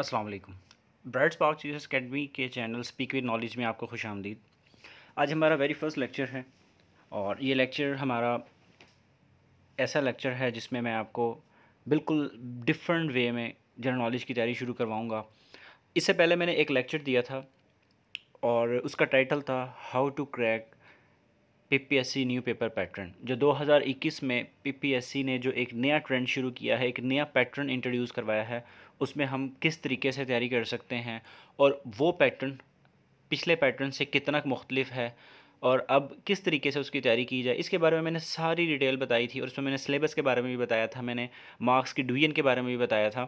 अस्सलाम वालेकुम brights US academy के चैनल स्पीक विद नॉलेज में आपको खुश आमदीद आज हमारा वेरी फर्स्ट लेक्चर है और ये लेक्चर हमारा ऐसा लेक्चर है जिसमें मैं आपको बिल्कुल डिफरेंट वे में जनरल नॉलेज की तैयारी शुरू करवाऊँगा इससे पहले मैंने एक लेक्चर दिया था और उसका टाइटल था how to crack PPSC new paper pattern जो 2021 में पीपीएससी ने जो एक नया ट्रेंड शुरू किया है एक नया पैटर्न इंट्रोड्यूस करवाया है उसमें हम किस तरीके से तैयारी कर सकते हैं और वो पैटर्न पिछले पैटर्न से कितना मुख्तलिफ है और अब किस तरीके से उसकी तैयारी की जाए इसके बारे में मैंने सारी डिटेल बताई थी और उसमें मैंने सिलेबस के बारे में भी बताया था मैंने मार्क्स की डिवीजन के बारे में भी बताया था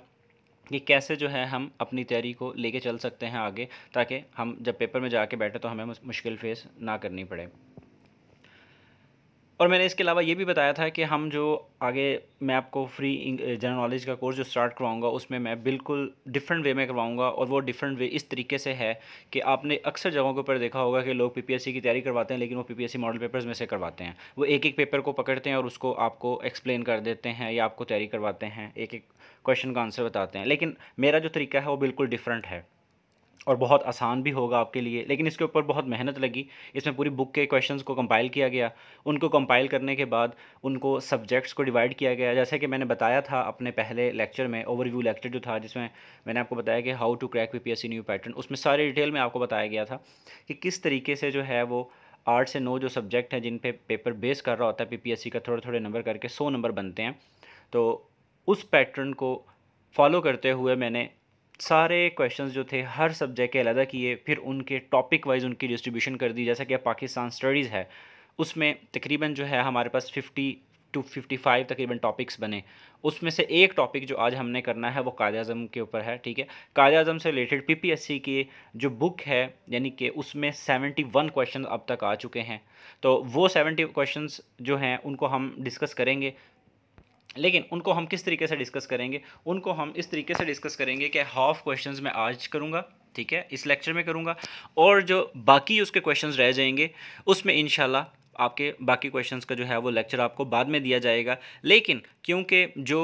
कि कैसे जो है हम अपनी तैयारी को लेके चल सकते हैं आगे ताकि हम जब पेपर में जाके बैठे तो हमें मुश्किल फेस ना करनी पड़े और मैंने इसके अलावा ये भी बताया था कि हम जो आगे मैं आपको फ्री जनरल नॉलेज का कोर्स जो स्टार्ट करवाऊँगा उसमें मैं बिल्कुल डिफरेंट वे में करवाऊँगा और वो डिफरेंट वे इस तरीके से है कि आपने अक्सर जगहों के ऊपर देखा होगा कि लोग पीपीएससी की तैयारी करवाते हैं लेकिन वो पीपीएससी मॉडल पेपर्स में से करवाते हैं वो एक एक पेपर को पकड़ते हैं और उसको आपको एक्सप्लेन कर देते हैं या आपको तैयारी करवाते हैं एक एक क्वेश्चन का आंसर बताते हैं लेकिन मेरा जो तरीका है वो बिल्कुल डिफरेंट है और बहुत आसान भी होगा आपके लिए लेकिन इसके ऊपर बहुत मेहनत लगी इसमें पूरी बुक के क्वेश्चंस को कंपाइल किया गया उनको कंपाइल करने के बाद उनको सब्जेक्ट्स को डिवाइड किया गया जैसे कि मैंने बताया था अपने पहले लेक्चर में ओवरव्यू लेक्चर जो था जिसमें मैंने आपको बताया कि how to crack P new pattern उसमें सारे डिटेल में आपको बताया गया था कि किस तरीके से जो है वो आठ से नौ जो सब्जेक्ट हैं जिन पे पेपर बेस कर रहा होता है पी का थोड़े थोड़े नंबर करके सौ नंबर बनते हैं तो उस पैटर्न को फॉलो करते हुए मैंने सारे क्वेश्चंस जो थे हर सब्जेक्ट के अलहदा किए फिर उनके टॉपिक वाइज उनकी डिस्ट्रीब्यूशन कर दी जैसा कि पाकिस्तान स्टडीज़ है उसमें तकरीबन जो है हमारे पास फिफ्टी टू फिफ्टी फाइव तकरीबन टॉपिक्स बने उसमें से एक टॉपिक जो आज हमने करना है वो कायद अज़म के ऊपर है ठीक है कायद अज़म से related P P S C की जो बुक है यानी कि उसमें सेवेंटी वन क्वेश्चन अब तक आ चुके हैं तो वो सेवेंटी क्वेश्चन जो हैं उनको हम डिस्कस करेंगे लेकिन उनको हम किस तरीके से डिस्कस करेंगे उनको हम इस तरीके से डिस्कस करेंगे कि हाफ क्वेश्चंस मैं आज करूँगा ठीक है इस लेक्चर में करूँगा और जो बाकी उसके क्वेश्चंस रह जाएंगे उसमें इन आपके बाकी क्वेश्चंस का जो है वो लेक्चर आपको बाद में दिया जाएगा लेकिन क्योंकि जो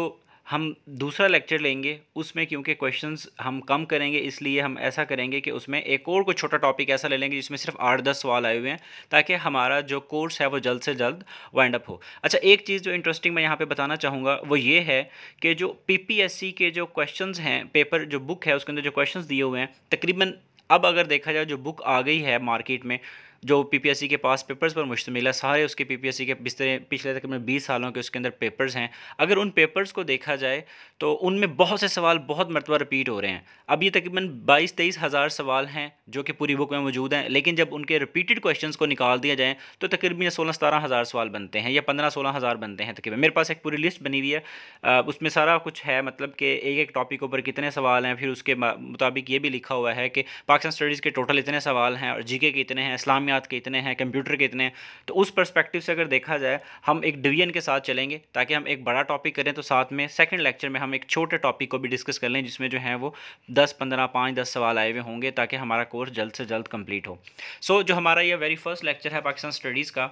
हम दूसरा लेक्चर लेंगे उसमें क्योंकि क्वेश्चंस हम कम करेंगे इसलिए हम ऐसा करेंगे कि उसमें एक और कोई छोटा टॉपिक ऐसा ले लेंगे जिसमें सिर्फ आठ दस सवाल आए हुए हैं ताकि हमारा जो कोर्स है वो जल्द से जल्द वाइंड अप हो अच्छा एक चीज़ जो इंटरेस्टिंग मैं यहाँ पे बताना चाहूँगा वो ये है कि जो पी के जो क्वेश्चन हैं पेपर जो बुक है उसके अंदर जो क्वेश्चन दिए हुए हैं तकरीबन अब अगर देखा जाए जो बुक आ गई है मार्केट में जो पीपीएससी के पास पेपर्स पर मुश्तमिल है सारे उसके पीपीएससी के बिस्तर पिछले तकरीबन बीस सालों के उसके अंदर पेपर्स हैं अगर उन पेपर्स को देखा जाए तो उनमें बहुत से सवाल बहुत मरतबा रिपीट हो रहे हैं अब ये तकरीबन बाईस तेईस हज़ार सवाल हैं जो कि पूरी बुक में मौजूद हैं लेकिन जब उनके रिपीटेड क्वेश्चन को निकाल दिया जाए तो तकरीबन सोलह सतारह हज़ार सवाल बनते हैं या पंद्रह सोलह हज़ार बनते हैं तकरीबन मेरे पास एक पूरी लिस्ट बनी हुई है उसमें सारा कुछ है मतलब कि एक एक टॉपिक ऊपर कितने सवाल हैं फिर उसके मुताबिक ये भी लिखा हुआ है कि पाकिस्तान स्टडीज़ के टोटल इतने सवाल हैं और जी के इतने हैं इस्लामी अल्ज़ामियात के इतने हैं कंप्यूटर के इतने हैं तो उस परस्पेक्टिव से अगर देखा जाए हम एक डिवीजन के साथ चलेंगे ताकि हम एक बड़ा टॉपिक करें तो साथ में सेकेंड लेक्चर में हम एक छोटे टॉपिक को भी डिस्कस कर लें जिसमें जो है वो दस पंद्रह पाँच दस सवाल आए हुए होंगे ताकि हमारा कोर्स जल्द से जल्द कम्प्लीट हो सो so, जो हमारा ये वेरी फर्स्ट लेक्चर है पाकिस्तान स्टडीज़ का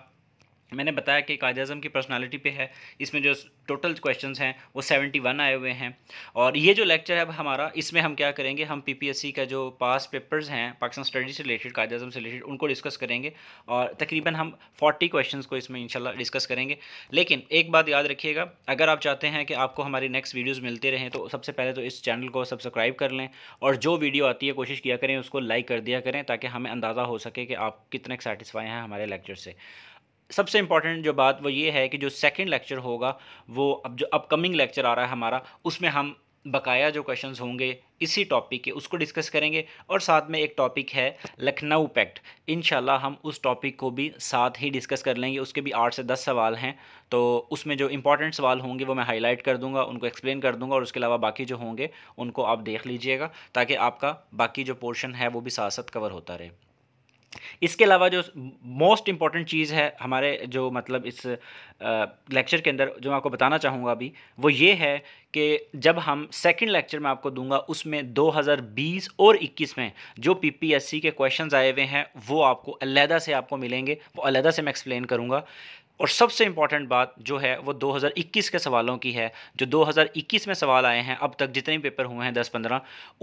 मैंने बताया कि कायद अजम की पर्सनालिटी पे है इसमें जो टोटल क्वेश्चन हैं वो सेवेंटी वन आए हुए हैं और ये जो लेक्चर है हमारा इसमें हम क्या करेंगे हम पीपीएससी का जो पास पेपर्स हैं पाकिस्तान स्टडी से रिलेटेड कायद अजम से रिलेटेड उनको डिस्कस करेंगे और तकरीबन हम फोर्टी क्वेश्चन को इसमें इनशाला डिस्कस करेंगे लेकिन एक बात याद रखिएगा अगर आप चाहते हैं कि आपको हमारी नेक्स्ट वीडियोज़ मिलते रहें तो सबसे पहले तो इस चैनल को सब्सक्राइब कर लें और जो वीडियो आती है कोशिश किया करें उसको लाइक कर दिया करें ताकि हमें अंदाज़ा हो सके कि आप कितने सेटिसफाई हैं हमारे लेक्चर से सबसे इम्पॉर्टेंट जो बात वो ये है कि जो सेकेंड लेक्चर होगा वो अब जो अपकमिंग लेक्चर आ रहा है हमारा उसमें हम बकाया जो क्वेश्चंस होंगे इसी टॉपिक के उसको डिस्कस करेंगे और साथ में एक टॉपिक है लखनऊ पैक्ट इन हम उस टॉपिक को भी साथ ही डिस्कस कर लेंगे उसके भी आठ से दस सवाल हैं तो उसमें जो इंपॉर्टेंट सवाल होंगे वो मैं हाईलाइट कर दूंगा उनको एक्सप्लेन कर दूंगा और उसके अलावा बाकी जो होंगे उनको आप देख लीजिएगा ताकि आपका बाकी जो पोर्शन है वो भी साथ साथ कवर होता रहे इसके अलावा जो मोस्ट इम्पॉर्टेंट चीज़ है हमारे जो मतलब इस लेक्चर के अंदर जो मैं आपको बताना चाहूँगा अभी वो ये है कि जब हम सेकंड लेक्चर में आपको दूंगा उसमें 2020 और 21 में जो पीपीएससी के क्वेश्चंस आए हुए हैं वो आपको अलहदा से आपको मिलेंगे वो अलहदा से मैं एक्सप्लेन करूँगा और सबसे इम्पॉर्टेंट बात जो है वो 2021 के सवालों की है जो 2021 में सवाल आए हैं अब तक जितने भी पेपर हुए हैं 10-15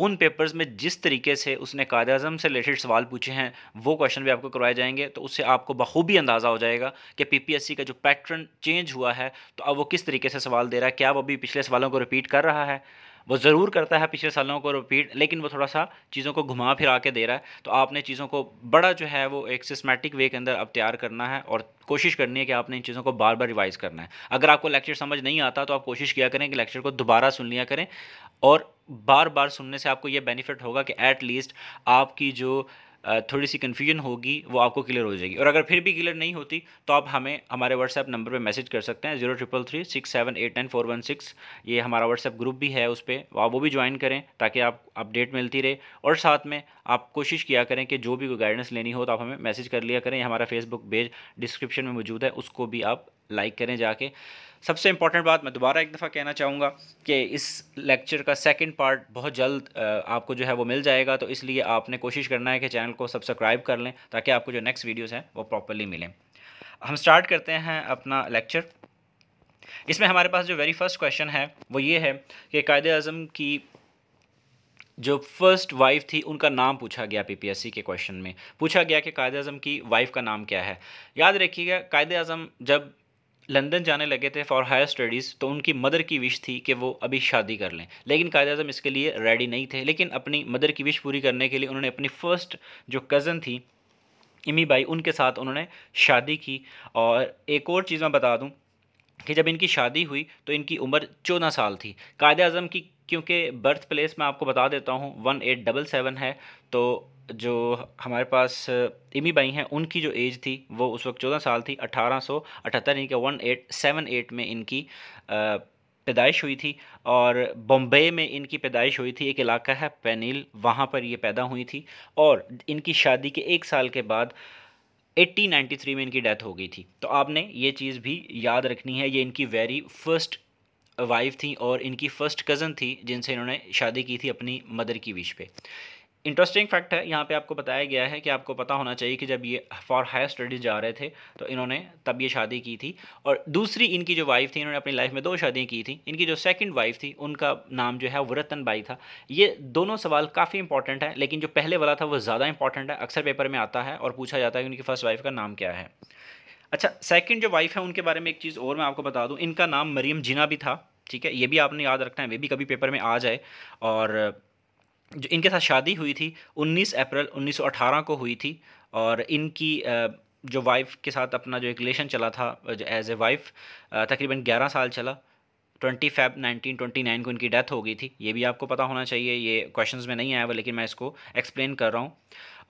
उन पेपर्स में जिस तरीके से उसने कायद अजम से रिलेटेड सवाल पूछे हैं वो क्वेश्चन भी आपको करवाए जाएंगे तो उससे आपको बखूबी अंदाज़ा हो जाएगा कि पीपीएससी का जो पैटर्न चेंज हुआ है तो अब वो किस तरीके से सवाल दे रहा है क्या वो अभी पिछले सवालों को रिपीट कर रहा है वो ज़रूर करता है पिछले सालों को रिपीट लेकिन वो थोड़ा सा चीज़ों को घुमा फिरा के दे रहा है तो आपने चीज़ों को बड़ा जो है वो एक सिस्मेटिक वे के अंदर अब तैयार करना है और कोशिश करनी है कि आपने इन चीज़ों को बार बार रिवाइज़ करना है अगर आपको लेक्चर समझ नहीं आता तो आप कोशिश किया करें कि लेक्चर को दोबारा सुन लिया करें और बार बार सुनने से आपको ये बेनिफिट होगा कि एट लीस्ट आपकी जो थोड़ी सी कन्फ्यूजन होगी वो आपको क्लियर हो जाएगी और अगर फिर भी क्लियर नहीं होती तो आप हमें हमारे व्हाट्सएप नंबर पर मैसेज कर सकते हैं zero triple three six seven eight nine four one six ये हमारा व्हाट्सएप ग्रुप भी है उस पर आप वो भी ज्वाइन करें ताकि आप अपडेट मिलती रहे और साथ में आप कोशिश किया करें कि जो भी कोई गाइडेंस लेनी हो तो आप हमें मैसेज कर लिया करें हमारा फेसबुक पेज डिस्क्रिप्शन में मौजूद है उसको भी आप लाइक करें जाके सबसे इंपॉर्टेंट बात मैं दोबारा एक दफ़ा कहना चाहूँगा कि इस लेक्चर का सेकंड पार्ट बहुत जल्द आपको जो है वो मिल जाएगा तो इसलिए आपने कोशिश करना है कि चैनल को सब्सक्राइब कर लें ताकि आपको जो नेक्स्ट वीडियोज़ हैं वो प्रॉपरली मिलें हम स्टार्ट करते हैं अपना लेक्चर इसमें हमारे पास जो वेरी फर्स्ट क्वेश्चन है वो ये है कि कायद अज़म की जो फर्स्ट वाइफ थी उनका नाम पूछा गया पीपीएससी के क्वेश्चन में पूछा गया कि कायद अज़म की वाइफ का नाम क्या है याद रखिएगा कायद अज़म जब लंदन जाने लगे थे फॉर हायर स्टडीज़ तो उनकी मदर की विश थी कि वो अभी शादी कर लें लेकिन कायद अजम इसके लिए रेडी नहीं थे लेकिन अपनी मदर की विश पूरी करने के लिए उन्होंने अपनी फ़र्स्ट जो कज़न थी इमी बाई उनके साथ उन्होंने शादी की और एक और चीज़ मैं बता दूँ कि जब इनकी शादी हुई तो इनकी उम्र चौदह साल थी कायद अजम की क्योंकि बर्थ प्लेस मैं आपको बता देता हूँ वन एट डबल सेवन है तो जो हमारे पास इमी बाई हैं उनकी जो एज थी वो उस वक्त चौदह साल थी अठारह सौ अठहत्तर यानी कि वन एट सेवन एट में इनकी पैदाइश हुई थी और बम्बे में इनकी पैदाइश हुई थी एक इलाका है पेनील वहाँ पर ये पैदा हुई थी और इनकी शादी के एक साल के बाद 1893 में इनकी डेथ हो गई थी तो आपने ये चीज़ भी याद रखनी है ये इनकी वेरी फर्स्ट वाइफ थी और इनकी फ़र्स्ट कज़न थी जिनसे इन्होंने शादी की थी अपनी मदर की विश पे इंटरेस्टिंग फैक्ट है यहाँ पे आपको बताया गया है कि आपको पता होना चाहिए कि जब ये फॉर हायर स्टडीज़ जा रहे थे तो इन्होंने तब ये शादी की थी और दूसरी इनकी जो वाइफ थी इन्होंने अपनी लाइफ में दो शादियाँ की थी इनकी जो सेकंड वाइफ थी उनका नाम जो है वो रतन बाई था ये दोनों सवाल काफ़ी इंपॉर्टेंट है लेकिन जो पहले वाला था वो ज़्यादा इंपॉर्टेंट है अक्सर पेपर में आता है और पूछा जाता है कि उनकी फर्स्ट वाइफ का नाम क्या है अच्छा सेकेंड जो वाइफ है उनके बारे में एक चीज़ और मैं आपको बता दूँ इनका नाम मरियम जिना भी था ठीक है ये भी आपने याद रखना है वे भी कभी पेपर में आ जाए और जो इनके साथ शादी हुई थी 19 अप्रैल 1918 को हुई थी और इनकी जो वाइफ के साथ अपना जो एक रिलेशन चला था एज ए वाइफ तकरीबन 11 साल चला 20 फैब 1929 को इनकी डेथ हो गई थी ये भी आपको पता होना चाहिए ये क्वेश्चंस में नहीं आया हुआ लेकिन मैं इसको एक्सप्लेन कर रहा हूँ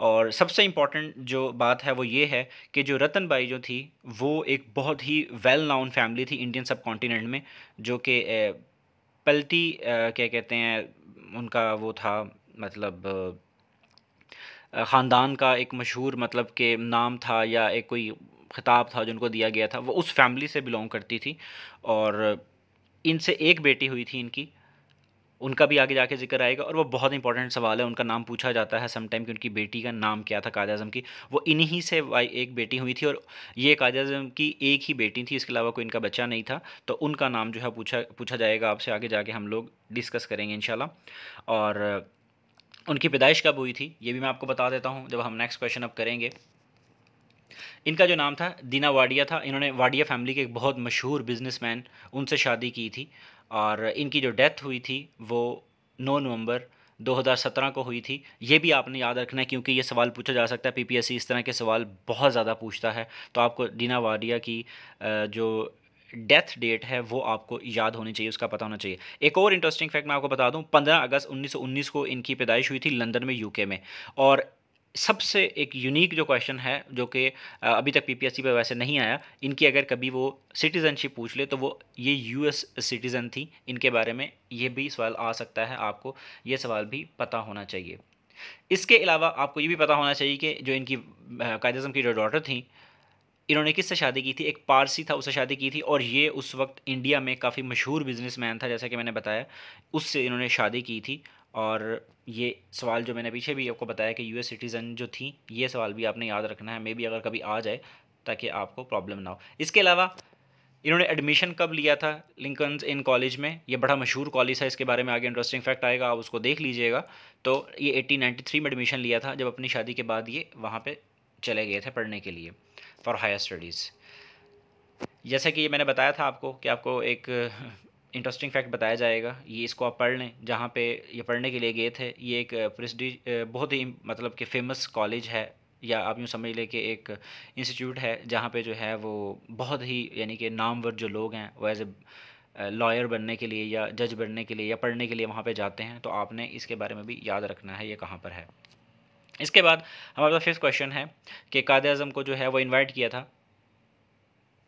और सबसे इम्पॉर्टेंट जो बात है वो ये है कि जो रतन बाई जो थी वो एक बहुत ही वेल नाउन फैमिली थी इंडियन सब कॉन्टीनेंट में जो कि पल्टी क्या कहते हैं उनका वो था मतलब ख़ानदान का एक मशहूर मतलब के नाम था या एक कोई खिताब था जिनको दिया गया था वो उस फैमिली से बिलोंग करती थी और इनसे एक बेटी हुई थी इनकी उनका भी आगे जाके जिक्र आएगा और वो बहुत इंपॉर्टेंट सवाल है उनका नाम पूछा जाता है समटाइम कि उनकी बेटी का नाम क्या था कायद अजम की वो इन्हीं से एक बेटी हुई थी और ये कायद अजम की एक ही बेटी थी इसके अलावा कोई इनका बच्चा नहीं था तो उनका नाम जो है पूछा पूछा जाएगा आपसे आगे जाके हम लोग डिस्कस करेंगे इन और उनकी पैदाइश कब हुई थी ये भी मैं आपको बता देता हूँ जब हम नेक्स्ट क्वेश्चन अब करेंगे इनका जो नाम था दीना वाडिया था इन्होंने वाडिया फैमिली के एक बहुत मशहूर बिजनेसमैन उनसे शादी की थी और इनकी जो डेथ हुई थी वो 9 नवंबर 2017 को हुई थी ये भी आपने याद रखना है क्योंकि ये सवाल पूछा जा सकता है पीपीएससी इस तरह के सवाल बहुत ज़्यादा पूछता है तो आपको दीना वाडिया की जो डेथ डेट है वो आपको याद होनी चाहिए उसका पता होना चाहिए एक और इंटरेस्टिंग फैक्ट मैं आपको बता दूं 15 अगस्त 1919 को इनकी पैदाइश हुई थी लंदन में यूके में और सबसे एक यूनिक जो क्वेश्चन है जो कि अभी तक पीपीएससी पे वैसे नहीं आया इनकी अगर कभी वो सिटीजनशिप पूछ ले तो वो ये यूएस सिटीज़न थी इनके बारे में ये भी सवाल आ सकता है आपको ये सवाल भी पता होना चाहिए इसके अलावा आपको ये भी पता होना चाहिए कि जो इनकी अजम की जो डॉटर थी इन्होंने किससे शादी की थी एक पारसी था उससे शादी की थी और ये उस वक्त इंडिया में काफ़ी मशहूर बिजनेसमैन था जैसा कि मैंने बताया उससे इन्होंने शादी की थी और ये सवाल जो मैंने पीछे भी आपको बताया कि यूएस सिटीज़न जो थी ये सवाल भी आपने याद रखना है मे बी अगर कभी आ जाए ताकि आपको प्रॉब्लम ना हो इसके अलावा इन्होंने एडमिशन कब लिया था लिंकन इन कॉलेज में ये बड़ा मशहूर कॉलेज है इसके बारे में आगे इंटरेस्टिंग फैक्ट आएगा आप उसको देख लीजिएगा तो ये 1893 में एडमिशन लिया था जब अपनी शादी के बाद ये वहाँ पे चले गए थे पढ़ने के लिए फॉर हायर स्टडीज़ जैसा कि ये मैंने बताया था आपको कि आपको एक इंटरेस्टिंग फैक्ट बताया जाएगा ये इसको आप पढ़ लें जहाँ पे ये पढ़ने के लिए गए थे ये एक प्रिस्डी बहुत ही मतलब कि फ़ेमस कॉलेज है या आप यूँ समझ लें कि एक इंस्टीट्यूट है जहाँ पे जो है वो बहुत ही यानी कि नामवर जो लोग हैं वो एज ए लॉयर बनने के लिए या जज बनने के लिए या पढ़ने के लिए वहाँ पर जाते हैं तो आपने इसके बारे में भी याद रखना है ये कहाँ पर है इसके बाद हमारे पास फिफ्थ क्वेश्चन है कि काद अजम को जो है वो इन्वाइट किया था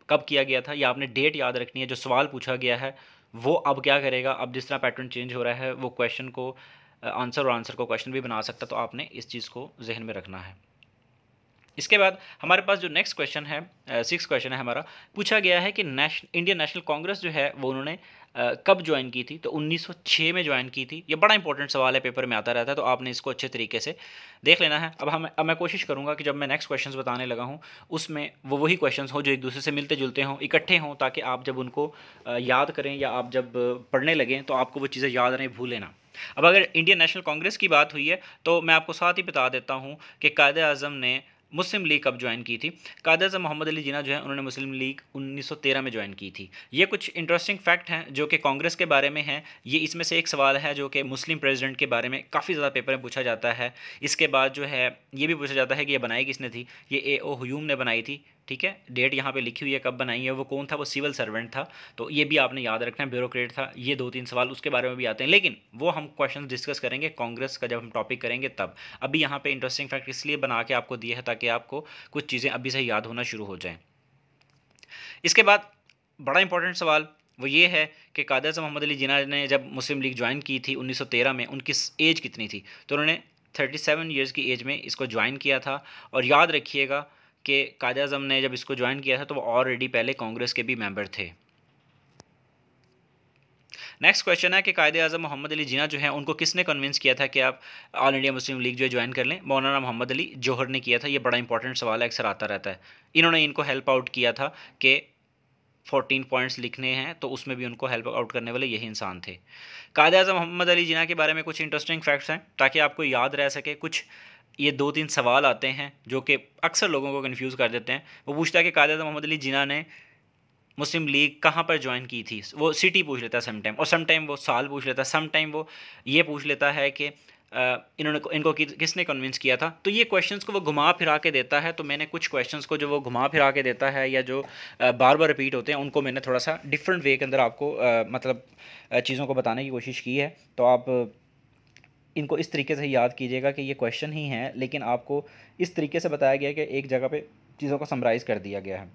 कब किया गया था या आपने डेट याद रखनी है जो सवाल पूछा गया है वो अब क्या करेगा अब जिस तरह पैटर्न चेंज हो रहा है वो क्वेश्चन को आंसर uh, और आंसर को क्वेश्चन भी बना सकता तो आपने इस चीज़ को जहन में रखना है इसके बाद हमारे पास जो नेक्स्ट क्वेश्चन है सिक्स क्वेश्चन है हमारा पूछा गया है कि नेशन इंडियन नेशनल कांग्रेस जो है वो उन्होंने कब ज्वाइन की थी तो 1906 में ज्वाइन की थी ये बड़ा इंपॉर्टेंट सवाल है पेपर में आता रहता है तो आपने इसको अच्छे तरीके से देख लेना है अब हम अब मैं कोशिश करूँगा कि जब मैं नेक्स्ट क्वेश्चन बताने लगा हूँ उसमें वो वही क्वेश्चन हो जो एक दूसरे से मिलते जुलते हों इकट्ठे हों ताकि आप जब उनको याद करें या आप जब पढ़ने लगें तो आपको वो चीज़ें याद रहें भूलें ना अब अगर इंडियन नेशनल कांग्रेस की बात हुई है तो मैं आपको साथ ही बता देता हूँ कि कायद अजम ने मुस्लिम लीग कब ज्वाइन की थी कादर से मोहम्मद अली जिना जो है उन्होंने मुस्लिम लीग 1913 में ज्वाइन की थी ये कुछ इंटरेस्टिंग फैक्ट हैं जो कि कांग्रेस के बारे में हैं ये इसमें से एक सवाल है जो कि मुस्लिम प्रेसिडेंट के बारे में काफ़ी ज़्यादा पेपर में पूछा जाता है इसके बाद जो है ये भी पूछा जाता है कि यह बनाई किसने थी ये ए ओ हयूम ने बनाई थी ठीक है डेट यहाँ पे लिखी हुई है कब बनाई है वो कौन था वो सिविल सर्वेंट था तो ये भी आपने याद रखना है ब्यूरोक्रेट था ये दो तीन सवाल उसके बारे में भी आते हैं लेकिन वो हम क्वेश्चन डिस्कस करेंगे कांग्रेस का जब हम टॉपिक करेंगे तब अभी यहाँ पे इंटरेस्टिंग फैक्ट इसलिए बना के आपको दिए है ताकि आपको कुछ चीज़ें अभी से याद होना शुरू हो जाएँ इसके बाद बड़ा इंपॉर्टेंट सवाल वो ये है कि कादर मोहम्मद अली जिना ने जब मुस्लिम लीग ज्वाइन की थी उन्नीस में उनकी एज कितनी थी तो उन्होंने थर्टी सेवन की एज में इसको ज्वाइन किया था और याद रखिएगा कि कायद अजम ने जब इसको ज्वाइन किया था तो वो ऑलरेडी पहले कांग्रेस के भी मेंबर थे नेक्स्ट क्वेश्चन है कि कायद अजम मोहम्मद अली जिना जो है उनको किसने कन्विंस किया था कि आप ऑल इंडिया मुस्लिम लीग जो है ज्वाइन कर लें मौलाना मोहम्मद अली जौहर ने किया था ये बड़ा इंपॉर्टेंट सवाल है अक्सर आता रहता है इन्होंने इनको हेल्प आउट किया था कि फोर्टीन पॉइंट्स लिखने हैं तो उसमें भी उनको हेल्प आउट करने वाले यही इंसान थे कायद अजम मोहम्मद अली जिना के बारे में कुछ इंटरेस्टिंग फैक्ट्स हैं ताकि आपको याद रह सके कुछ ये दो तीन सवाल आते हैं जो कि अक्सर लोगों को कन्फ्यूज़ कर देते हैं वो पूछता है कि कायद तो मोहम्मद अली जिना ने मुस्लिम लीग कहाँ पर ज्वाइन की थी वो सिटी पूछ लेता है समटाइम और टाइम वो साल पूछ लेता है सम टाइम वो ये पूछ लेता है कि इन्होंने इनको किसने कन्विंस किया था तो ये क्वेश्चंस को वो घुमा फिरा के देता है तो मैंने कुछ क्वेश्चंस को जो वो घुमा फिरा के देता है या जो बार बार रिपीट होते हैं उनको मैंने थोड़ा सा डिफरेंट वे के अंदर आपको मतलब चीज़ों को बताने की कोशिश की है तो आप इनको इस तरीके से याद कीजिएगा कि ये क्वेश्चन ही हैं लेकिन आपको इस तरीके से बताया गया कि एक जगह पे चीज़ों को समराइज़ कर दिया गया है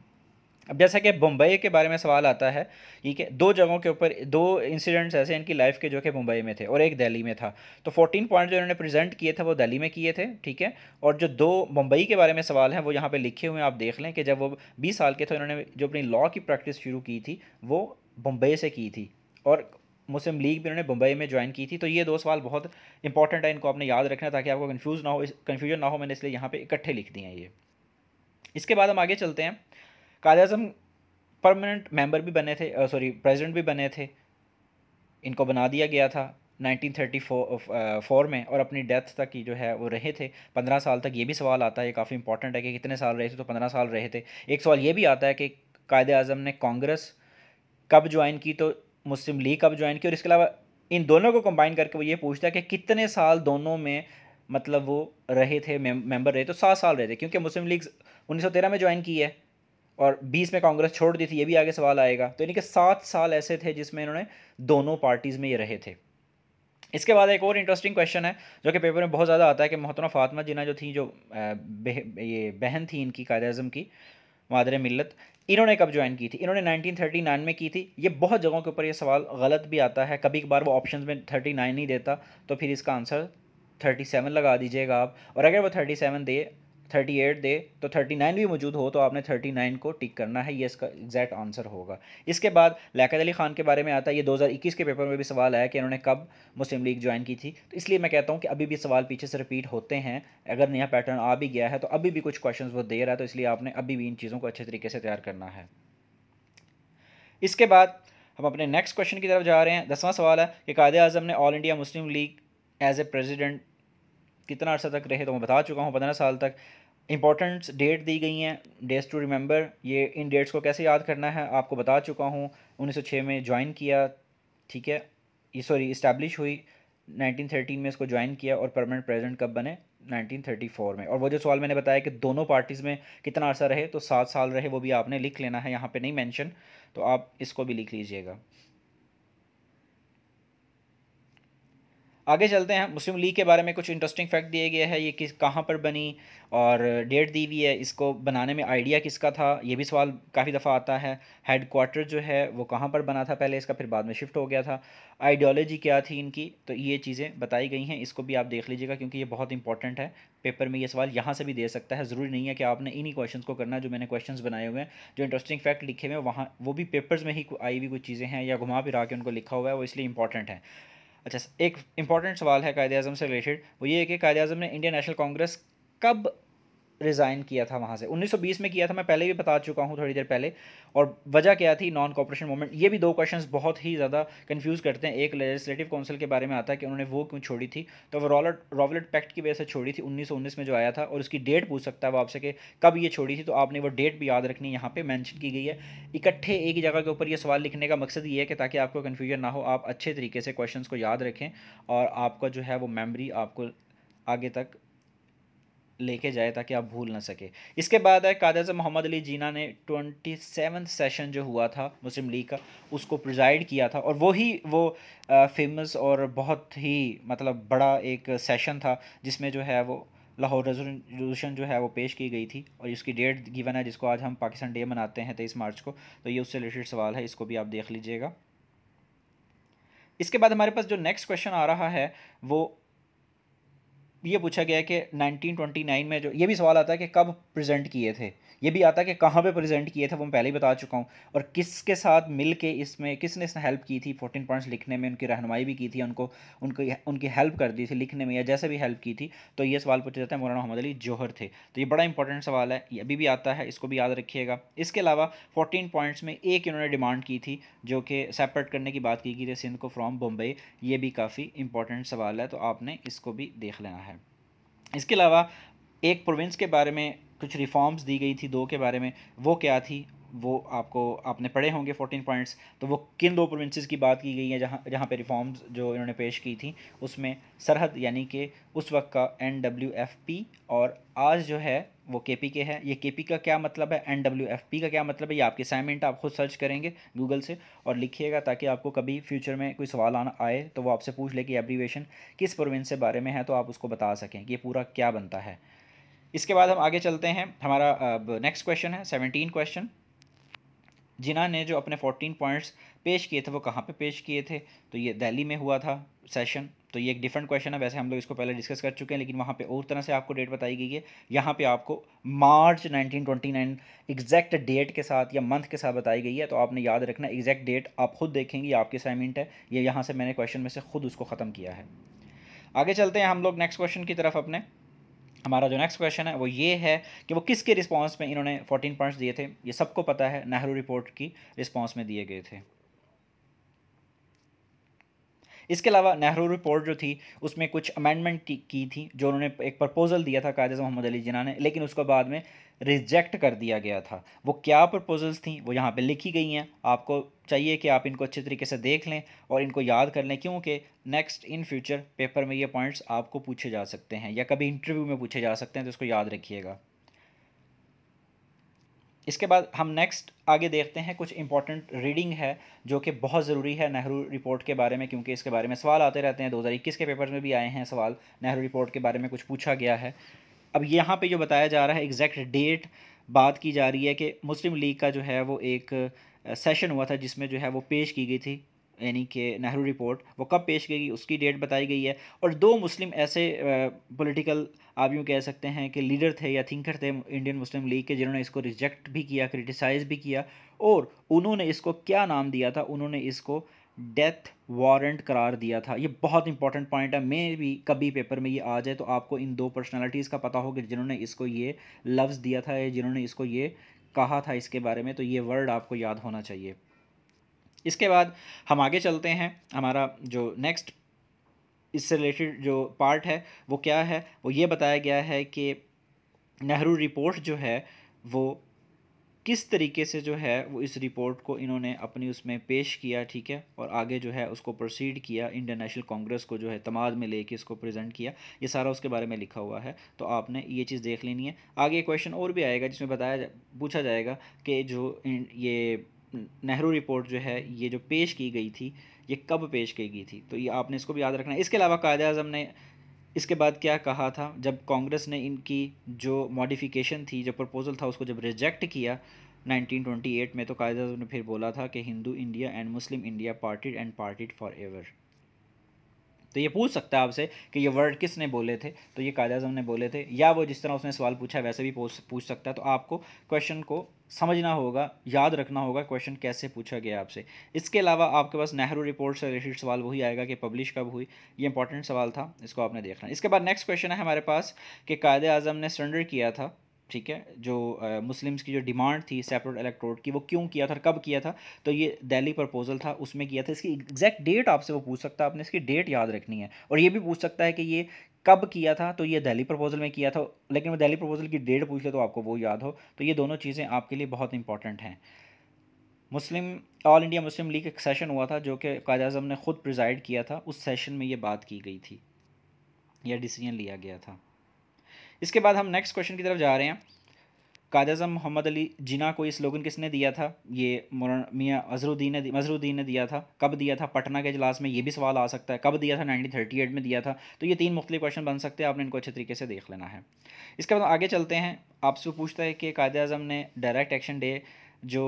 अब जैसा कि मुंबई के बारे में सवाल आता है ठीक है दो जगहों के ऊपर दो इंसिडेंट्स ऐसे इनकी लाइफ के जो कि मुंबई में थे और एक दिल्ली में था तो 14 पॉइंट जो इन्होंने प्रेजेंट किए थे वो दिल्ली में किए थे ठीक है और जो दो मुंबई के बारे में सवाल हैं वो यहाँ पे लिखे हुए हैं आप देख लें कि जब वो बीस साल के थे उन्होंने जो अपनी लॉ की प्रैक्टिस शुरू की थी वो मुंबई से की थी और मुस्लिम लीग भी उन्होंने मुंबई में ज्वाइन की थी तो ये दो सवाल बहुत इंपॉर्टेंट है इनको आपने याद रखना ताकि आपको कन्फ्यूज़ ना हो कन्फ्यूजन ना हो मैंने इसलिए यहाँ पर इकट्ठे लिख दिए हैं ये इसके बाद हम आगे चलते हैं कायद अजम परमानेंट मेंबर भी बने थे सॉरी प्रेसिडेंट भी बने थे इनको बना दिया गया था 1934 में और अपनी डेथ तक की जो है वो रहे थे पंद्रह साल तक ये भी सवाल आता है काफ़ी इंपॉर्टेंट है कि कितने साल रहे थे तो पंद्रह साल रहे थे एक सवाल ये भी आता है कि कायद अजम ने कांग्रेस कब ज्वाइन की तो मुस्लिम लीग अब ज्वाइन की और इसके अलावा इन दोनों को कंबाइन करके वो ये पूछता है कि कितने साल दोनों में मतलब वो रहे थे मेंबर रहे तो सात साल रहे थे क्योंकि मुस्लिम लीग 1913 में ज्वाइन की है और 20 में कांग्रेस छोड़ दी थी ये भी आगे सवाल आएगा तो यानी कि सात साल ऐसे थे जिसमें इन्होंने दोनों पार्टीज़ में ये रहे थे इसके बाद एक और इंटरेस्टिंग क्वेश्चन है जो कि पेपर में बहुत ज़्यादा आता है कि मोहतरमा फातमा जिना जो थी जो बह, ये बहन थी इनकी कायद अजम की मादर मिलत इन्होंने कब ज्वाइन की थी इन्होंने 1939 में की थी ये बहुत जगहों के ऊपर ये सवाल गलत भी आता है कभी कभार वो ऑप्शन में 39 नहीं देता तो फिर इसका आंसर 37 लगा दीजिएगा आप और अगर वो 37 दे थर्टी एट दे तो थर्टी नाइन भी मौजूद हो तो आपने थर्टी नाइन को टिक करना है ये इसका एग्जैक्ट आंसर होगा इसके बाद लियात अली ख़ान के बारे में आता है ये दो हज़ार इक्कीस के पेपर में भी सवाल आया कि इन्होंने कब मुस्लिम लीग ज्वाइन की थी तो इसलिए मैं कहता हूँ कि अभी भी सवाल पीछे से रिपीट होते हैं अगर नया पैटर्न आ भी गया है तो अभी भी कुछ क्वेश्चन वो दे रहा है तो इसलिए आपने अभी भी इन चीज़ों को अच्छे तरीके से तैयार करना है इसके बाद हम अपने नेक्स्ट क्वेश्चन की तरफ जा रहे हैं दसवां सवाल है कि कायद अजम ने All India Muslim League as a president कितना अर्सा तक रहे तो मैं बता चुका हूँ पंद्रह साल तक इंपॉर्टेंट डेट दी गई हैं डेट्स टू रिमेंबर ये इन डेट्स को कैसे याद करना है आपको बता चुका हूँ 1906 में ज्वाइन किया ठीक है ये सॉरी इस्टेब्लिश हुई 1913 में इसको ज्वाइन किया और परमानेंट प्रेजिडेंट कब बने 1934 में और वो जो सवाल मैंने बताया कि दोनों पार्टीज़ में कितना अर्सा रहे तो सात साल रहे वो भी आपने लिख लेना है यहाँ पर नहीं मैंशन तो आप इसको भी लिख लीजिएगा आगे चलते हैं मुस्लिम लीग के बारे में कुछ इंटरेस्टिंग फैक्ट दिए गए हैं ये किस कहाँ पर बनी और डेट दी हुई है इसको बनाने में आइडिया किसका था ये भी सवाल काफ़ी दफ़ा आता है हेड क्वार्टर जो है वो कहाँ पर बना था पहले इसका फिर बाद में शिफ्ट हो गया था आइडियोलॉजी क्या थी इनकी तो ये चीज़ें बताई गई हैं इसको भी आप देख लीजिएगा क्योंकि ये बहुत इंपॉर्टेंट है पेपर में ये सवाल यहाँ से भी दे सकता है ज़रूरी नहीं है कि आपने इन्हीं क्वेश्चन को करना जो मैंने क्वेश्चन बनाए हुए हैं जो इंटरेस्टिंग फैक्ट लिखे हुए हैं वहाँ वो भी पेपर्स में ही आई हुई कुछ चीज़ें हैं या घुमा फिरा के उनको लिखा हुआ है वो इसलिए इंपॉर्टेंट है अच्छा एक इंपॉर्टेंट सवाल है कायद अजम से रिलेटेड वो ये है कि कायद अजम ने इंडियन नेशनल कांग्रेस कब रिज़ाइन किया था वहाँ से 1920 में किया था मैं पहले भी बता चुका हूँ थोड़ी देर पहले और वजह क्या थी नॉन कॉपरेशन मूवमेंट ये भी दो क्वेश्चंस बहुत ही ज़्यादा कंफ्यूज करते हैं एक लेजिस्लेटिव काउंसिल के बारे में आता है कि उन्होंने वो क्यों छोड़ी थी तो वो रॉलट रॉबलेट पैक्ट की वजह से छोड़ी थी उन्नीस में जो आया था और उसकी डेट पूछ सकता है वो आपसे कि कब ये छोड़ी थी तो आपने वो डेट भी याद रखनी यहाँ पर मैंशन की गई है इकट्ठे एक ही जगह के ऊपर ये सवाल लिखने का मकसद ये है कि ताकि आपको कन्फ्यूजन ना हो आप अच्छे तरीके से क्वेश्चन को याद रखें और आपका जो है वो मेमरी आपको आगे तक लेके जाए ताकि आप भूल ना सके इसके बाद है कादर मोहम्मद अली जीना ने ट्वेंटी सेवन सेशन जो हुआ था मुस्लिम लीग का उसको प्रिजाइड किया था और वही वो फेमस और बहुत ही मतलब बड़ा एक सेशन था जिसमें जो है वो लाहौर रेजोल्यूशन जो है वो पेश की गई थी और इसकी डेट गिवन है जिसको आज हम पाकिस्तान डे मनाते हैं तेईस मार्च को तो ये उससे रिलेटेड सवाल है इसको भी आप देख लीजिएगा इसके बाद हमारे पास जो नेक्स्ट क्वेश्चन आ रहा है वो ये पूछा गया है कि 1929 में जो ये भी सवाल आता है कि कब प्रेजेंट किए थे ये भी आता है कि कहाँ पे प्रेजेंट किए थे वो मैं पहले ही बता चुका हूँ और किसके साथ मिल के इसमें किसने इसने हेल्प की थी फोर्टीन पॉइंट्स लिखने में उनकी रहनमाई भी की थी उनको उनको उनकी हेल्प कर दी थी लिखने में या जैसे भी हेल्प की थी तो ये सवाल पूछा जाता है मौलाना मोहम्मद अली जौहर थे तो ये बड़ा इंपॉर्टेंट सवाल है ये अभी भी आता है इसको भी याद रखिएगा इसके अलावा फोर्टीन पॉइंट्स में एक इन्होंने डिमांड की थी जो कि सेपरेट करने की बात की गई थी सिंध को फ्रॉम बम्बई ये भी काफ़ी इंपॉर्टेंट सवाल है तो आपने इसको भी देख लेना है इसके अलावा एक प्रोविंस के बारे में कुछ रिफॉर्म्स दी गई थी दो के बारे में वो क्या थी वो आपको आपने पढ़े होंगे फोर्टीन पॉइंट्स तो वो किन दो प्रोविंसेस की बात की गई है जहाँ जहाँ पे रिफॉर्म्स जो इन्होंने पेश की थी उसमें सरहद यानी कि उस वक्त का एन डब्ल्यू एफ पी और आज जो है वो के पी के है ये के पी का क्या मतलब है एन डब्ल्यू एफ पी का क्या मतलब है ये आपके असाइनमेंट आप खुद सर्च करेंगे गूगल से और लिखिएगा ताकि आपको कभी फ्यूचर में कोई सवाल आना आए तो वो आपसे पूछ ले कि एब्रीवेशन किस प्रोविंस के बारे में है तो आप उसको बता सकें कि ये पूरा क्या बनता है इसके बाद हम आगे चलते हैं हमारा अब नेक्स्ट क्वेश्चन है सेवनटीन क्वेश्चन जिना ने जो अपने फोर्टीन पॉइंट्स पेश किए थे वो कहाँ पे पेश किए थे तो ये दिल्ली में हुआ था सेशन तो ये एक डिफरेंट क्वेश्चन है वैसे हम लोग इसको पहले डिस्कस कर चुके हैं लेकिन वहाँ पे और तरह से आपको डेट बताई गई है यहाँ पे आपको मार्च 1929 एग्जैक्ट डेट के साथ या मंथ के साथ बताई गई है तो आपने याद रखना एग्जैक्ट डेट आप खुद देखेंगे आपके असाइनमेंट है ये यहाँ से मैंने क्वेश्चन में से खुद उसको ख़त्म किया है आगे चलते हैं हम लोग नेक्स्ट क्वेश्चन की तरफ अपने हमारा जो नेक्स्ट क्वेश्चन है वो ये है कि वो किसके रिस्पांस में इन्होंने 14 पॉइंट्स दिए थे ये सबको पता है नेहरू रिपोर्ट की रिस्पांस में दिए गए थे इसके अलावा नेहरू रिपोर्ट जो थी उसमें कुछ अमेंडमेंट की थी जो उन्होंने एक प्रपोज़ल दिया था कायद मोहम्मद अली जिना ने लेकिन उसको बाद में रिजेक्ट कर दिया गया था वो क्या प्रपोजल्स थी वो यहाँ पे लिखी गई हैं आपको चाहिए कि आप इनको अच्छे तरीके से देख लें और इनको याद कर लें क्योंकि नेक्स्ट इन फ्यूचर पेपर में ये पॉइंट्स आपको पूछे जा सकते हैं या कभी इंटरव्यू में पूछे जा सकते हैं तो इसको याद रखिएगा इसके बाद हम नेक्स्ट आगे देखते हैं कुछ इंपॉर्टेंट रीडिंग है जो कि बहुत ज़रूरी है नेहरू रिपोर्ट के बारे में क्योंकि इसके बारे में सवाल आते रहते हैं 2021 के पेपर में भी आए हैं सवाल नेहरू रिपोर्ट के बारे में कुछ पूछा गया है अब यहाँ पे जो बताया जा रहा है एग्जैक्ट डेट बात की जा रही है कि मुस्लिम लीग का जो है वो एक सेशन हुआ था जिसमें जो है वो पेश की गई थी यानी कि नेहरू रिपोर्ट वो कब पेश की गई उसकी डेट बताई गई है और दो मुस्लिम ऐसे पॉलिटिकल आप यूँ कह सकते हैं कि लीडर थे या थिंकर थे इंडियन मुस्लिम लीग के जिन्होंने इसको रिजेक्ट भी किया क्रिटिसाइज़ भी किया और उन्होंने इसको क्या नाम दिया था उन्होंने इसको डेथ वारंट करार दिया था ये बहुत इंपॉर्टेंट पॉइंट है मे भी कभी पेपर में ये आ जाए तो आपको इन दो पर्सनालिटीज़ का पता होगा जिन्होंने इसको ये लफ्ज़ दिया था या जिन्होंने इसको ये कहा था इसके बारे में तो ये वर्ड आपको याद होना चाहिए इसके बाद हम आगे चलते हैं हमारा जो नेक्स्ट इससे रिलेटेड जो पार्ट है वो क्या है वो ये बताया गया है कि नेहरू रिपोर्ट जो है वो किस तरीके से जो है वो इस रिपोर्ट को इन्होंने अपनी उसमें पेश किया ठीक है और आगे जो है उसको प्रोसीड किया इंडियन नेशनल कांग्रेस को जो है तमाद में लेके इसको प्रेजेंट किया ये सारा उसके बारे में लिखा हुआ है तो आपने ये चीज़ देख लेनी है आगे क्वेश्चन और भी आएगा जिसमें बताया जा पूछा जाएगा कि जो ये नेहरू रिपोर्ट जो है ये जो पेश की गई थी ये कब पेश की गई थी तो ये आपने इसको भी याद रखना है इसके अलावा कायद अजम ने इसके बाद क्या कहा था जब कांग्रेस ने इनकी जो मॉडिफिकेशन थी जो प्रपोज़ल था उसको जब रिजेक्ट किया 1928 में तो कायद अजम ने फिर बोला था कि Hindu India and Muslim India parted and parted forever एवर तो ये पूछ सकता है आपसे कि ये वर्ड किसने बोले थे तो ये कायद अजम ने बोले थे या वो जिस तरह उसने सवाल पूछा वैसे भी पूछ पूछ सकता है तो आपको क्वेश्चन को समझना होगा याद रखना होगा क्वेश्चन कैसे पूछा गया आपसे इसके अलावा आपके पास नेहरू रिपोर्ट से रिलेटेड सवाल वही आएगा कि पब्लिश कब हुई ये इंपॉर्टेंट सवाल था इसको आपने देखना इसके बाद नेक्स्ट क्वेश्चन है हमारे पास कि कायदे आजम ने सरेंडर किया था ठीक है जो मुस्लिम्स की जो डिमांड थी सेपरेट इलेक्ट्रोड की वो क्यों किया था कब किया था तो ये दिल्ली प्रपोजल था उसमें किया था इसकी एग्जैक्ट डेट आपसे वो पूछ सकता है आपने इसकी डेट याद रखनी है और ये भी पूछ सकता है कि ये कब किया था तो ये दिल्ली प्रपोजल में किया था लेकिन मैं दिल्ली प्रपोजल की डेट पूछ ले तो आपको वो याद हो तो ये दोनों चीज़ें आपके लिए बहुत इंपॉर्टेंट हैं Muslim All India Muslim League एक सेशन हुआ था जो कि कायद अजम ने ख़ुद प्रिजाइड किया था उस सेशन में ये बात की गई थी यह डिसीजन लिया गया था इसके बाद हम नेक्स्ट क्वेश्चन की तरफ जा रहे हैं काद अजम मोहम्मद अली जिना को ये स्लोगन किसने दिया था ये मोरन मियाँ अजरुद्दीन ने मजरुद्दीन ने दिया था कब दिया था पटना के इजलास में ये भी सवाल आ सकता है कब दिया था नाइनटीन थर्टी एट में दिया था तो ये तीन मुख्तलि क्वेश्चन बन सकते हैं आपने इनको अच्छे तरीके से देख लेना है इसके बाद आगे चलते हैं आपसे पूछता है कि कायद अजम ने डायरेक्ट एक्शन डे जो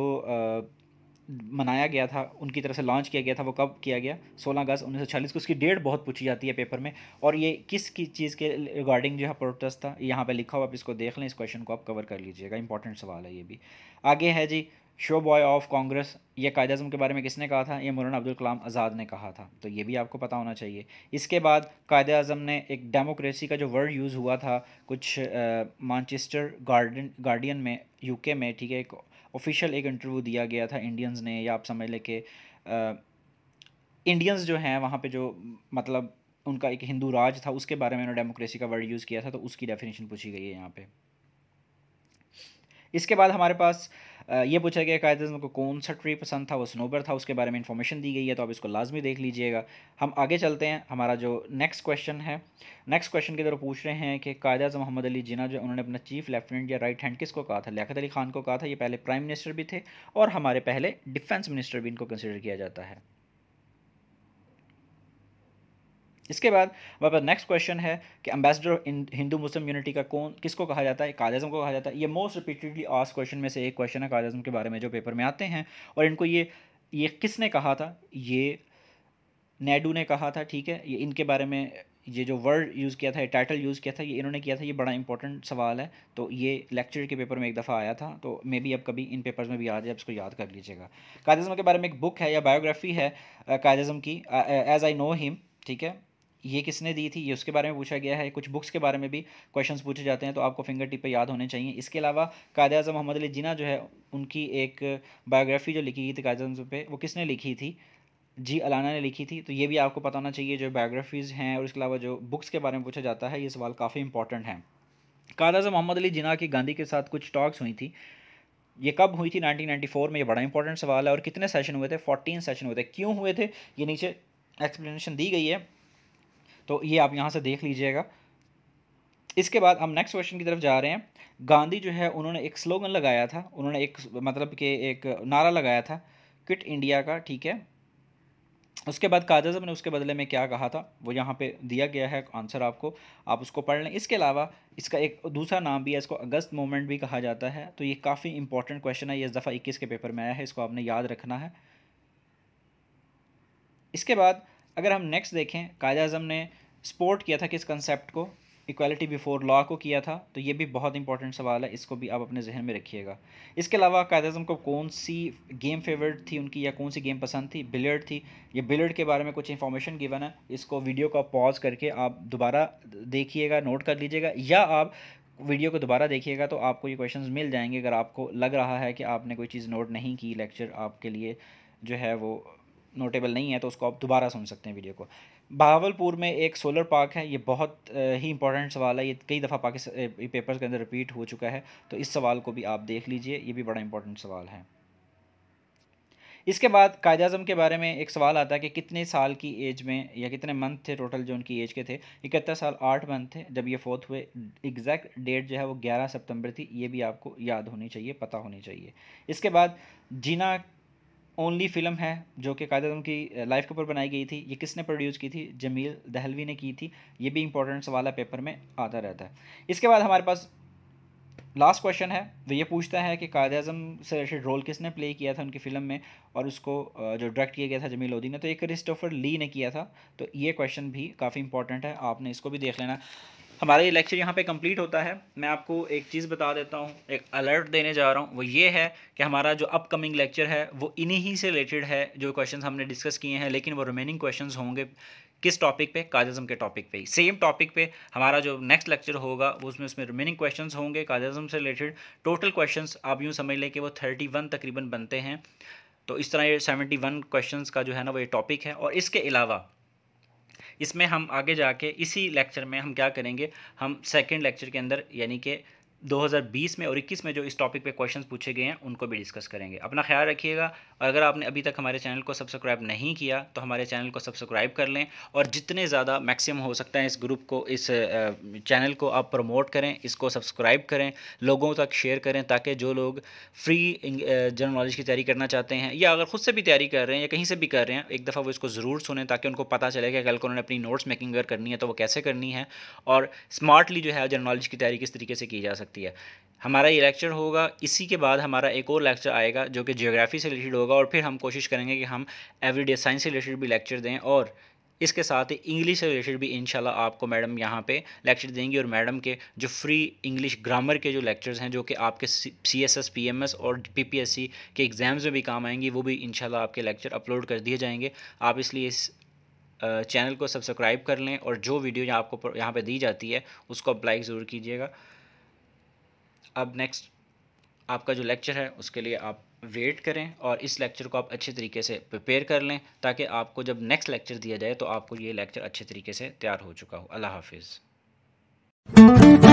मनाया गया था उनकी तरफ से लॉन्च किया गया था वो कब किया गया 16 अगस्त 1946 को उसकी डेट बहुत पूछी जाती है पेपर में और ये किस की चीज़ के रिगार्डिंग जो है प्रोटेस्ट था यहाँ पे लिखा हुआ आप इसको देख लें इस क्वेश्चन को आप कवर कर लीजिएगा इंपॉर्टेंट सवाल है ये भी आगे है जी शो बॉय ऑफ कांग्रेस ये कायद अजम के बारे में किसने कहा था ये मौलाना अब्दुल कलाम आज़ाद ने कहा था तो ये भी आपको पता होना चाहिए इसके बाद कायद अजम ने एक डेमोक्रेसी का जो वर्ड यूज़ हुआ था कुछ मानचेस्टर गार्डन गार्डियन में यूके में ठीक है एक ऑफिशियल एक इंटरव्यू दिया गया था इंडियंस ने या आप समझ लें कि इंडियंस जो हैं वहाँ पे जो मतलब उनका एक हिंदू राज था उसके बारे में उन्होंने डेमोक्रेसी का वर्ड यूज़ किया था तो उसकी डेफिनेशन पूछी गई है यहाँ पे इसके बाद हमारे पास ये पूछा गया कायद अजम को कौन सा ट्री पसंद था वो स्नोबर था उसके बारे में इंफॉर्मेशन दी गई है तो आप इसको लाजमी देख लीजिएगा हम आगे चलते हैं हमारा जो नेक्स्ट क्वेश्चन है नेक्स्ट क्वेश्चन की तरफ पूछ रहे हैं कि कायद अजम मोहम्मद अली जिना जो उन्होंने अपना चीफ लेफ्टिनेंट या राइट हैंड किसको कहा था लियात अली खान को कहा था ये पहले प्राइम मिनिस्टर भी थे और हमारे पहले डिफेंस मिनिस्टर भी इनको कंसिडर किया जाता है इसके बाद हमारे पास नेक्स्ट क्वेश्चन है कि एम्बेसडर हिंदू मुस्लिम यूनिटी का कौन किसको कहा जाता है काजाजम को कहा जाता है ये मोस्ट रिपीटेडली आज क्वेश्चन में से एक क्वेश्चन है काजाजम के बारे में जो पेपर में आते हैं और इनको ये ये किसने कहा था ये नेडू ने कहा था ठीक है ये इनके बारे में ये जो वर्ड यूज़ किया था टाइटल यूज़ किया था ये इन्होंने किया था ये बड़ा इंपॉर्टेंट सवाल है तो ये लेक्चर के पेपर में एक दफ़ा आया था तो मे बी अब कभी इन पेपर्स में भी आ जाए आप इसको याद कर लीजिएगा कायदज़म के बारे में एक बुक है या बायोग्राफी है कायदज़म की एज आई नो हिम ठीक है ये किसने दी थी ये उसके बारे में पूछा गया है कुछ बुक्स के बारे में भी क्वेश्चन पूछे जाते हैं तो आपको फिंगर टिप पर याद होने चाहिए इसके अलावा कायद अजम मोहम्मद अली जिना जो है उनकी एक बायोग्राफी जो लिखी गई थी कायद अजम पे वो किसने लिखी थी जी अलाना ने लिखी थी तो ये भी आपको पता होना चाहिए जो बायोग्राफीज़ हैं और इसके अलावा जो बुक्स के बारे में पूछा जाता है ये सवाल काफ़ी इंपॉर्टेंट हैं कायद अजम मोहम्मद अली जिना की गांधी के साथ कुछ टॉक्स हुई थी ये कब हुई थी 1994 में ये बड़ा इंपॉर्टेंट सवाल है और कितने सेशन हुए थे 14 सेशन हुए थे क्यों हुए थे ये नीचे एक्सप्लेनेशन दी गई है तो ये आप यहाँ से देख लीजिएगा इसके बाद हम नेक्स्ट क्वेश्चन की तरफ जा रहे हैं गांधी जो है उन्होंने एक स्लोगन लगाया था उन्होंने एक मतलब कि एक नारा लगाया था किट इंडिया का ठीक है उसके बाद साहब ने उसके बदले में क्या कहा था वो यहाँ पे दिया गया है आंसर आपको आप उसको पढ़ लें इसके अलावा इसका एक दूसरा नाम भी है इसको अगस्त मोमेंट भी कहा जाता है तो ये काफ़ी इंपॉर्टेंट क्वेश्चन है ये इस दफ़ा इक्कीस के पेपर में आया है इसको आपने याद रखना है इसके बाद अगर हम नेक्स्ट देखें कायद अजम ने सपोर्ट किया था किस कंसेप्ट को इक्वालिटी बिफोर लॉ को किया था तो ये भी बहुत इंपॉर्टेंट सवाल है इसको भी आप अपने जहन में रखिएगा इसके अलावा कायद अजम को कौन सी गेम फेवरेट थी उनकी या कौन सी गेम पसंद थी बिलियर्ड थी ये बिलियर्ड के बारे में कुछ इंफॉर्मेशन गिवन है इसको वीडियो को पॉज करके आप दोबारा देखिएगा नोट कर लीजिएगा या आप वीडियो को दोबारा देखिएगा तो आपको ये क्वेश्चंस मिल जाएंगे अगर आपको लग रहा है कि आपने कोई चीज़ नोट नहीं की लेक्चर आपके लिए जो है वो नोटेबल नहीं है तो उसको आप दोबारा सुन सकते हैं वीडियो को बहावलपुर में एक सोलर पार्क है ये बहुत ही इंपॉर्टेंट सवाल है ये कई दफ़ा पाकिस्तान पेपर्स के अंदर रिपीट हो चुका है तो इस सवाल को भी आप देख लीजिए ये भी बड़ा इंपॉर्टेंट सवाल है इसके बाद कायद अजम के बारे में एक सवाल आता है कि कितने साल की एज में या कितने मंथ थे टोटल जो उनकी एज के थे इकहत्तर साल आठ मंथ थे जब ये फोर्थ हुए एग्जैक्ट डेट जो है वो ग्यारह सितंबर थी ये भी आपको याद होनी चाहिए पता होनी चाहिए इसके बाद जीना ओनली फिल्म है जो कि कायद आजम की लाइफ के ऊपर बनाई गई थी ये किसने प्रोड्यूस की थी जमील दहलवी ने की थी ये भी इंपॉर्टेंट सवाल है पेपर में आता रहता है इसके बाद हमारे पास लास्ट क्वेश्चन है वो ये पूछता है कि कायद अजम से रिलेटेड रोल किसने प्ले किया था उनकी फिल्म में और उसको जो डायरेक्ट किया गया था जमील लोधी ने तो ये क्रिस्टोफर ली ने किया था तो ये क्वेश्चन भी काफ़ी इंपॉर्टेंट है आपने इसको भी देख लेना हमारा ये लेक्चर यहाँ पे कंप्लीट होता है मैं आपको एक चीज़ बता देता हूँ एक अलर्ट देने जा रहा हूँ वो ये है कि हमारा जो अपकमिंग लेक्चर है वो इन्हीं ही से रिलेटेड है जो क्वेश्चन हमने डिस्कस किए हैं लेकिन वो रिमेनिंग क्वेश्चन होंगे किस टॉपिक पे काजज़म के टॉपिक पे सेम टॉपिक पे हमारा जो नेक्स्ट लेक्चर होगा उसमें उसमें रिमेनिंग क्वेश्चंस होंगे काजज़म से रिलेटेड टोटल क्वेश्चंस आप यूँ समझ लें कि वो थर्टी वन तकरीबन बनते हैं तो इस तरह ये सेवेंटी वन क्वेश्चन का जो है ना वो ये टॉपिक है और इसके अलावा इसमें हम आगे जाके इसी लेक्चर में हम क्या करेंगे हम सेकेंड लेक्चर के अंदर यानी कि 2020 में और 21 में जो इस टॉपिक पे क्वेश्चंस पूछे गए हैं उनको भी डिस्कस करेंगे अपना ख्याल रखिएगा और अगर आपने अभी तक हमारे चैनल को सब्सक्राइब नहीं किया तो हमारे चैनल को सब्सक्राइब कर लें और जितने ज़्यादा मैक्सिमम हो सकता है इस ग्रुप को इस चैनल को आप प्रमोट करें इसको सब्सक्राइब करें लोगों तक शेयर करें ताकि जो लोग फ्री जनरल नॉलेज की तैयारी करना चाहते हैं या अगर खुद से भी तैयारी कर रहे हैं या कहीं से भी कर रहे हैं एक दफ़ा वो इसको ज़रूर सुने ताकि उनको पता चले कि कल को उन्होंने अपनी नोट्स मेकिंग अगर करनी है तो वो कैसे करनी है और स्मार्टली जो है जनरल नॉलेज की तैयारी किस तरीके से की जा सकती है सकती है हमारा ये लेक्चर होगा इसी के बाद हमारा एक और लेक्चर आएगा जो कि जियोग्राफी से रिलेटेड होगा और फिर हम कोशिश करेंगे कि हम एवरीडे साइंस से रिलेटेड भी लेक्चर दें और इसके साथ ही इंग्लिश से रिलेटेड भी इंशाल्लाह आपको मैडम यहाँ पे लेक्चर देंगी और मैडम के जो फ्री इंग्लिश ग्रामर के जो लेक्चर्स हैं जो कि आपके C S S P M S और पी पी एस सी के एग्ज़ाम्स में भी काम आएंगी वो भी इंशाल्लाह आपके लेक्चर अपलोड कर दिए जाएंगे आप इसलिए इस चैनल को सब्सक्राइब कर लें और जो वीडियो आपको यहाँ पर दी जाती है उसको अप्लाई ज़रूर कीजिएगा अब नेक्स्ट आपका जो लेक्चर है उसके लिए आप वेट करें और इस लेक्चर को आप अच्छे तरीके से प्रिपेयर कर लें ताकि आपको जब नेक्स्ट लेक्चर दिया जाए तो आपको ये लेक्चर अच्छे तरीके से तैयार हो चुका हो अल्लाह हाफिज़